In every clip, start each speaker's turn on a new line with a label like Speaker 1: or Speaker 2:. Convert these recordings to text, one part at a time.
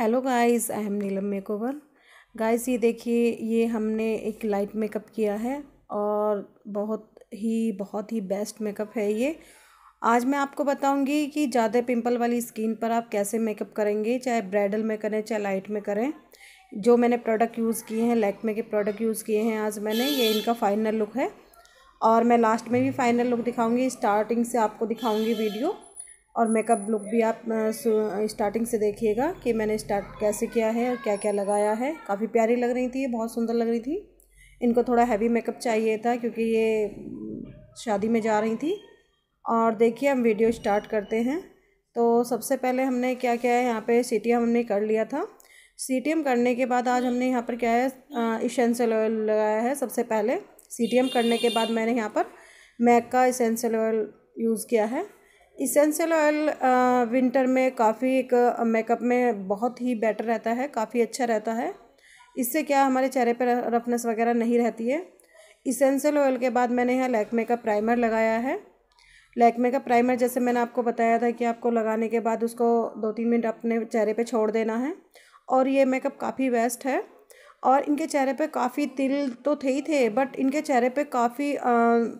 Speaker 1: hello guys I am Neelam makeover guys ये देखिए ये हमने एक लाइट मेकअप किया है और बहुत ही बहुत ही बेस्ट मेकअप है ये आज मैं आपको बताऊंगी कि ज़्यादा पिंपल वाली स्किन पर आप कैसे मेकअप करेंगे चाहे ब्राइडल में करें चाहे लाइट में करें जो मैंने प्रोडक्ट यूज़ किए हैं में के प्रोडक्ट यूज़ किए हैं आज मैंने ये इनका फाइनल लुक है और मैं लास्ट में भी फाइनल लुक दिखाऊंगी स्टार्टिंग से आपको दिखाऊंगी वीडियो और मेकअप लुक भी आप स्टार्टिंग से देखिएगा कि मैंने स्टार्ट कैसे किया है और क्या क्या लगाया है काफ़ी प्यारी लग रही थी बहुत सुंदर लग रही थी इनको थोड़ा हैवी मेकअप चाहिए था क्योंकि ये शादी में जा रही थी और देखिए हम वीडियो स्टार्ट करते हैं तो सबसे पहले हमने क्या क्या है यहाँ पे सी हमने कर लिया था सी करने के बाद आज हमने यहाँ पर क्या है इसेंशल ऑयल लगाया है सबसे पहले सी करने के बाद मैंने यहाँ पर मैक का इसेंशल ऑयल यूज़ किया है इसेंशियल ऑयल विंटर में काफ़ी एक मेकअप uh, में बहुत ही बेटर रहता है काफ़ी अच्छा रहता है इससे क्या हमारे चेहरे पर रफनेस वगैरह नहीं रहती है इसेंशियल ऑयल के बाद मैंने यहाँ लैकमे का प्राइमर लगाया है लैकमे का प्राइमर जैसे मैंने आपको बताया था कि आपको लगाने के बाद उसको दो तीन मिनट अपने चेहरे पे छोड़ देना है और ये मेकअप काफ़ी बेस्ट है और इनके चेहरे पे काफ़ी तिल तो थे ही थे बट इनके चेहरे पे काफ़ी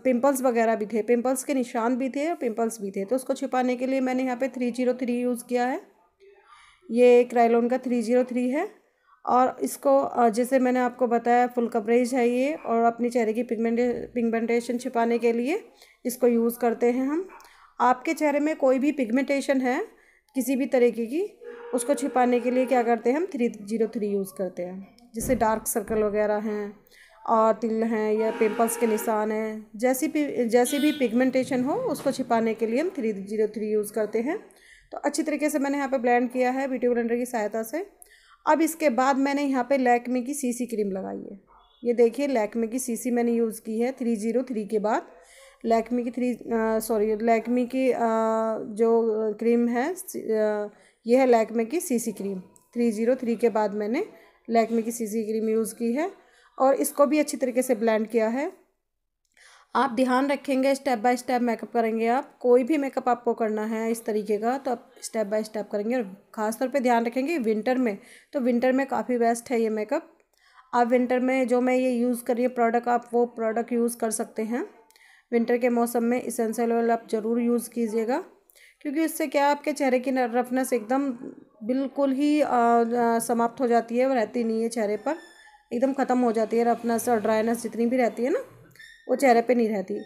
Speaker 1: पिंपल्स वगैरह भी थे पिंपल्स के निशान भी थे और पिंपल्स भी थे तो उसको छिपाने के लिए मैंने यहाँ पे थ्री जीरो थ्री यूज़ किया है ये क्राइलोन का थ्री जीरो थ्री है और इसको जैसे मैंने आपको बताया फुल कवरेज है ये और अपने चेहरे की पिगमेंटे पिगमेंटेशन छिपाने के लिए इसको यूज़ करते हैं हम आपके चेहरे में कोई भी पिगमेंटेशन है किसी भी तरीके की उसको छिपाने के लिए क्या करते हैं हम थ्री जीरो थ्री यूज़ करते हैं जैसे डार्क सर्कल वगैरह हैं और तिल हैं या पिंपल्स के निशान हैं जैसी भी जैसी भी पिगमेंटेशन हो उसको छिपाने के लिए हम थ्री जीरो थ्री यूज़ करते हैं तो अच्छी तरीके से मैंने यहाँ पे ब्लेंड किया है ब्यूटी ब्लेंडर की सहायता से अब इसके बाद मैंने यहाँ पे लैकमे की सीसी क्रीम लगाई है ये देखिए लैकमे की सीसी मैंने यूज़ की है थ्री जीरो थ्री के बाद लैकमे की थ्री सॉरी लैकमे की आ, जो क्रीम है आ, ये है लैकमे की C cream three zero three के बाद मैंने लैकमे की सीसी क्रीम यूज़ की है और इसको भी अच्छी तरीके से ब्लेंड किया है आप ध्यान रखेंगे स्टेप बाय स्टेप मेकअप करेंगे आप कोई भी मेकअप आपको करना है इस तरीके का तो आप स्टेप बाय स्टेप करेंगे और ख़ासतौर पे ध्यान रखेंगे विंटर में तो विंटर में काफ़ी बेस्ट है ये मेकअप आप विंटर में जो मैं ये यूज़ कर रही है प्रोडक्ट आप वो प्रोडक्ट यूज़ कर सकते हैं विंटर के मौसम में इसेंशियल ऑयल आप ज़रूर यूज़ कीजिएगा क्योंकि इससे क्या आपके चेहरे की रफनेस एकदम बिल्कुल ही आ, आ, समाप्त हो जाती है वो रहती नहीं है चेहरे पर एकदम ख़त्म हो जाती है रफनेस और ड्राइनेस जितनी भी रहती है ना वो चेहरे पे नहीं रहती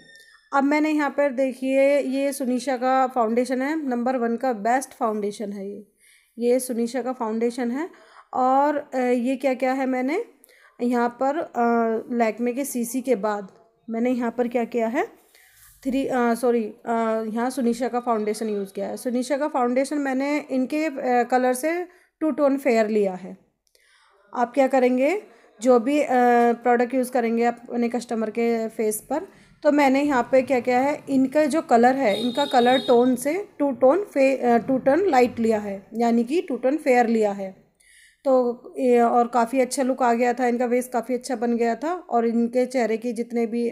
Speaker 1: अब मैंने यहाँ पर देखिए ये सुनीशा का फाउंडेशन है नंबर वन का बेस्ट फाउंडेशन है ये ये सुनीशा का फाउंडेशन है और ये क्या क्या है मैंने यहाँ पर लैकमे के सीसी के बाद मैंने यहाँ पर क्या किया है थ्री सॉरी यहाँ सुनीशा का फाउंडेशन यूज़ किया है सुनीशा का फाउंडेशन मैंने इनके कलर से टू टोन फेयर लिया है आप क्या करेंगे जो भी प्रोडक्ट यूज़ करेंगे अपने कस्टमर के फेस पर तो मैंने यहाँ पे क्या क्या है इनका जो कलर है इनका कलर टोन से टू टोन फे टू टोन लाइट लिया है यानी कि टू टोन फेयर लिया है तो ये और काफ़ी अच्छा लुक आ गया था इनका वेस काफ़ी अच्छा बन गया था और इनके चेहरे की जितने भी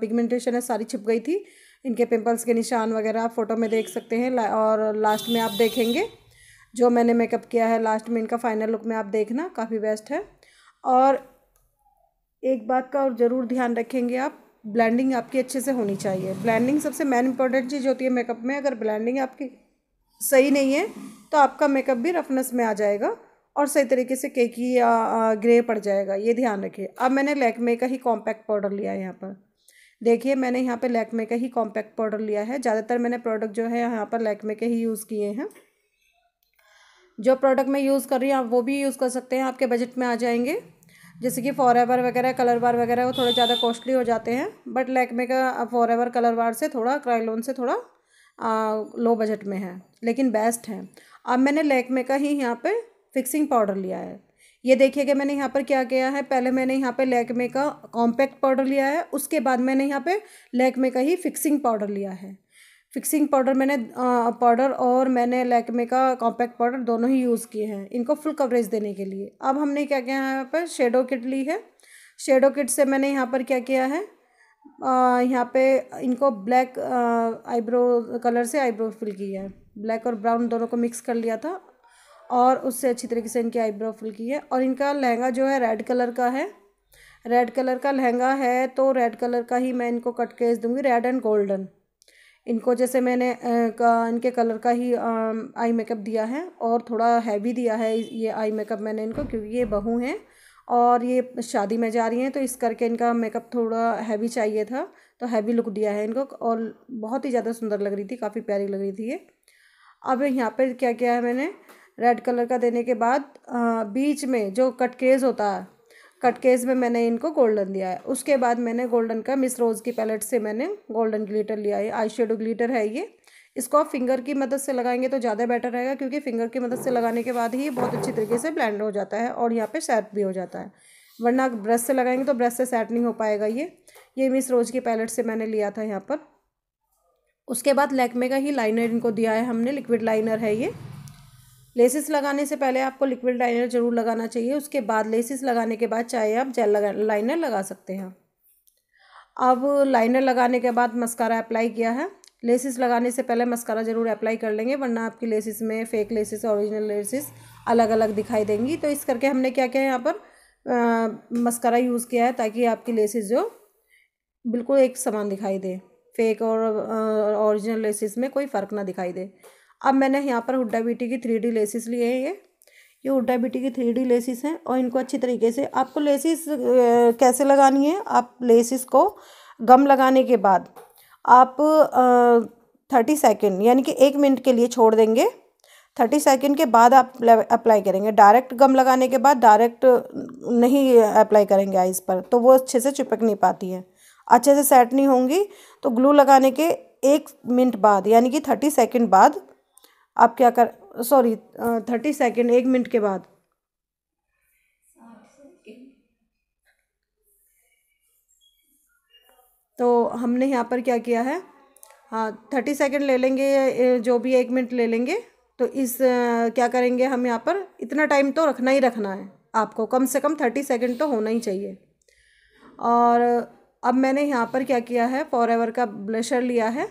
Speaker 1: पिगमेंटेशन है सारी छिप गई थी इनके पिंपल्स के निशान वगैरह आप फ़ोटो में देख सकते हैं और लास्ट में आप देखेंगे जो मैंने मेकअप किया है लास्ट में इनका फाइनल लुक में आप देखना काफ़ी बेस्ट है और एक बात का और ज़रूर ध्यान रखेंगे आप ब्लैंडिंग आपकी अच्छे से होनी चाहिए ब्लैंडिंग सबसे मेन इंपॉर्टेंट चीज़ होती है मेकअप में अगर ब्लैंडिंग आपकी सही नहीं है तो आपका मेकअप भी रफनेस में आ जाएगा और सही तरीके से केकी या ग्रे पड़ जाएगा ये ध्यान रखिए अब मैंने लैकमे का ही कॉम्पैक्ट पाउडर लिया है यहाँ पर देखिए मैंने यहाँ पे लैकमे का ही कॉम्पैक्ट पाउडर लिया है ज़्यादातर मैंने प्रोडक्ट जो है यहाँ पर लैकमे के ही यूज़ किए हैं जो प्रोडक्ट मैं यूज़ कर रही हूँ आप वो भी यूज़ कर सकते हैं आपके बजट में आ जाएंगे जैसे कि फॉर एवर वगैरह कलर बार वगैरह वो थोड़े ज़्यादा कॉस्टली हो जाते हैं बट लैकमे का फॉर एवर कलर बार से थोड़ा क्राइलोन से थोड़ा आ, लो बजट में है लेकिन बेस्ट है अब मैंने लैकमे का ही यहाँ पे फिक्सिंग पाउडर लिया है ये देखिएगा मैंने यहाँ पर क्या किया है पहले मैंने यहाँ पे लैकमे का कॉम्पैक्ट पाउडर लिया है उसके बाद मैंने यहाँ पे लैकमे का ही फिक्सिंग पाउडर लिया है फिक्सिंग पाउडर मैंने पाउडर और मैंने लैकमे का कॉम्पैक्ट पाउडर दोनों ही यूज़ किए हैं इनको फुल कवरेज देने के लिए अब हमने क्या किया है यहाँ पर शेडो किट ली है शेडो किट से मैंने यहाँ पर क्या किया है यहाँ पर इनको ब्लैक आईब्रो कलर से आईब्रो फिल किया है ब्लैक और ब्राउन दोनों को मिक्स कर लिया था और उससे अच्छी तरीके से इनकी आईब्रो फुल की है और इनका लहंगा जो है रेड कलर का है रेड कलर का लहंगा है तो रेड कलर का ही मैं इनको कट केस दूँगी रेड एंड गोल्डन इनको जैसे मैंने का इनके कलर का ही आई मेकअप दिया है और थोड़ा हैवी दिया है ये आई मेकअप मैंने इनको क्योंकि ये बहू हैं और ये शादी में जा रही हैं तो इस करके इनका मेकअप थोड़ा हैवी चाहिए था तो हैवी लुक दिया है इनको और बहुत ही ज़्यादा सुंदर लग रही थी काफ़ी प्यारी लग रही थी ये अब यहाँ पर क्या किया है मैंने रेड कलर का देने के बाद बीच में जो कटकेज होता है कटकेज में मैंने इनको गोल्डन दिया है उसके बाद मैंने गोल्डन का मिस रोज़ की पैलेट से मैंने गोल्डन ग्लिटर लिया है आई शेडो ग्लिटर है ये इसको आप फिंगर की मदद से लगाएंगे तो ज़्यादा बेटर रहेगा क्योंकि फिंगर की मदद से लगाने के बाद ही बहुत अच्छी तरीके से ब्लेंड हो जाता है और यहाँ पर सेट भी हो जाता है वरना ब्रश से लगाएंगे तो ब्रश से सेट नहीं हो पाएगा ये ये मिस रोज़ की पैलेट से मैंने लिया था यहाँ पर उसके बाद लैकमे का ही लाइनर इनको दिया है हमने लिक्विड लाइनर है ये लेसिस लगाने से पहले आपको लिक्विड लाइनर जरूर लगाना चाहिए उसके बाद लेसिस लगाने के बाद चाहे आप जेल लगा, लाइनर लगा सकते हैं अब लाइनर लगाने के बाद मस्कारा अप्लाई किया है लेसिस लगाने से पहले मस्कारा ज़रूर अप्लाई कर लेंगे वरना आपकी लेसिस में फेक लेसिस ओरिजिनल लेसिस अलग अलग दिखाई देंगी तो इस करके हमने क्या क्या है यहाँ पर मस्कारा यूज़ किया है ताकि आपकी लेसिस जो बिल्कुल एक समान दिखाई दे फेक और ओरिजिनल लेसिस में कोई फ़र्क ना दिखाई दे अब मैंने यहाँ पर हुड्डा बीटी की थ्री डी लेसिस लिए हैं ये ये हुड्डा बीटी की थ्री डी लेसिस हैं और इनको अच्छी तरीके से आपको लेसिस कैसे लगानी है आप लेसिस को गम लगाने के बाद आप थर्टी सेकेंड यानी कि एक मिनट के लिए छोड़ देंगे थर्टी सेकेंड के बाद आप अप्लाई करेंगे डायरेक्ट गम लगाने के बाद डायरेक्ट नहीं अप्लाई करेंगे आइज़ पर तो वो अच्छे से चिपक नहीं पाती है अच्छे से सेट नहीं होंगी तो ग्लू लगाने के एक मिनट बाद यानी कि थर्टी सेकेंड बाद आप क्या कर सॉरी थर्टी सेकेंड एक मिनट के बाद तो हमने यहाँ पर क्या किया है हाँ थर्टी सेकेंड ले लेंगे जो भी एक मिनट ले लेंगे तो इस क्या करेंगे हम यहाँ पर इतना टाइम तो रखना ही रखना है आपको कम से कम थर्टी सेकेंड तो होना ही चाहिए और अब मैंने यहाँ पर क्या किया है फॉर एवर का ब्लशर लिया है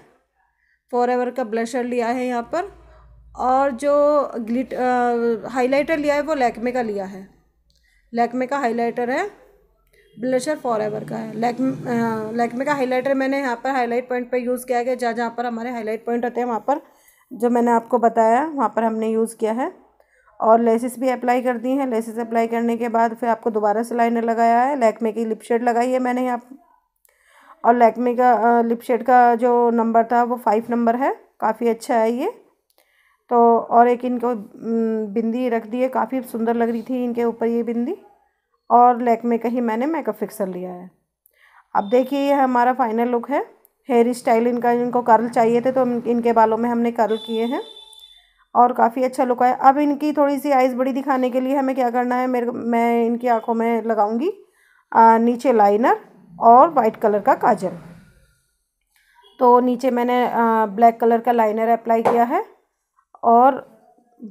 Speaker 1: फॉर एवर का ब्लशर लिया है यहाँ पर और जो ग्लिट हाइलाइटर लिया है वो लैकमे का लिया है लैकमे का हाइलाइटर है ब्लशर फॉर एवर का है लैक लैकमे का हाइलाइटर मैंने यहाँ पर हाईलाइट पॉइंट पर यूज़ किया गया जहाँ जहाँ पर हमारे हाईलाइट पॉइंट होते हैं वहाँ पर जो मैंने आपको बताया वहाँ पर हमने यूज़ किया है और लेसिस भी अप्लाई कर दी हैं लेसिस अप्लाई करने के बाद फिर आपको दोबारा से लाइनर लगाया है लैकमे की लिप शेड लगाई है मैंने यहाँ और लैकमे का लिप शेड का जो नंबर था वो फाइव नंबर है काफ़ी अच्छा है ये तो और एक इनको बिंदी रख दी है काफ़ी सुंदर लग रही थी इनके ऊपर ये बिंदी और लेक में कहीं मैंने मेकअप फिक्सर लिया है अब देखिए ये हमारा फाइनल लुक है हेयर स्टाइल इनका इनको कर्ल चाहिए थे तो इनके बालों में हमने कर्ल किए हैं और काफ़ी अच्छा लुक है अब इनकी थोड़ी सी आइज़ बड़ी दिखाने के लिए हमें क्या करना है मेरे मैं इनकी आँखों में लगाऊँगी नीचे लाइनर और वाइट कलर का काजल तो नीचे मैंने ब्लैक कलर का लाइनर अप्लाई किया है और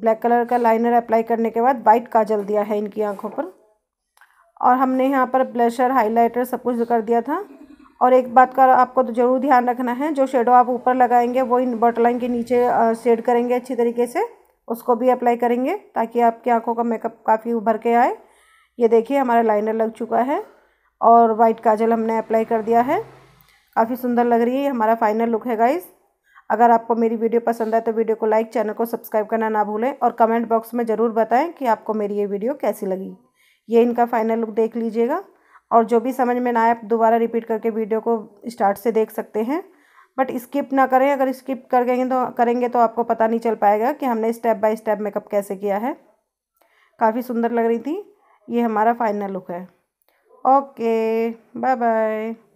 Speaker 1: ब्लैक कलर का लाइनर अप्लाई करने के बाद वाइट काजल दिया है इनकी आँखों पर और हमने यहाँ पर ब्लशर हाइलाइटर सब कुछ कर दिया था और एक बात का आपको तो ज़रूर ध्यान रखना है जो शेडो आप ऊपर लगाएंगे वो इन बॉटल लाइन के नीचे शेड करेंगे अच्छी तरीके से उसको भी अप्लाई करेंगे ताकि आपकी आंखों का मेकअप काफ़ी उभर के आए ये देखिए हमारा लाइनर लग चुका है और वाइट काजल हमने अप्लाई कर दिया है काफ़ी सुंदर लग रही है हमारा फाइनल लुक है गाइज़ अगर आपको मेरी वीडियो पसंद आए तो वीडियो को लाइक चैनल को सब्सक्राइब करना ना भूलें और कमेंट बॉक्स में ज़रूर बताएं कि आपको मेरी ये वीडियो कैसी लगी ये इनका फाइनल लुक देख लीजिएगा और जो भी समझ में ना आए आप दोबारा रिपीट करके वीडियो को स्टार्ट से देख सकते हैं बट स्किप ना करें अगर स्किप कर गए तो करेंगे तो आपको पता नहीं चल पाएगा कि हमने स्टेप बाय स्टेप मेकअप कैसे किया है काफ़ी सुंदर लग रही थी ये हमारा फाइनल लुक है ओके बाय बाय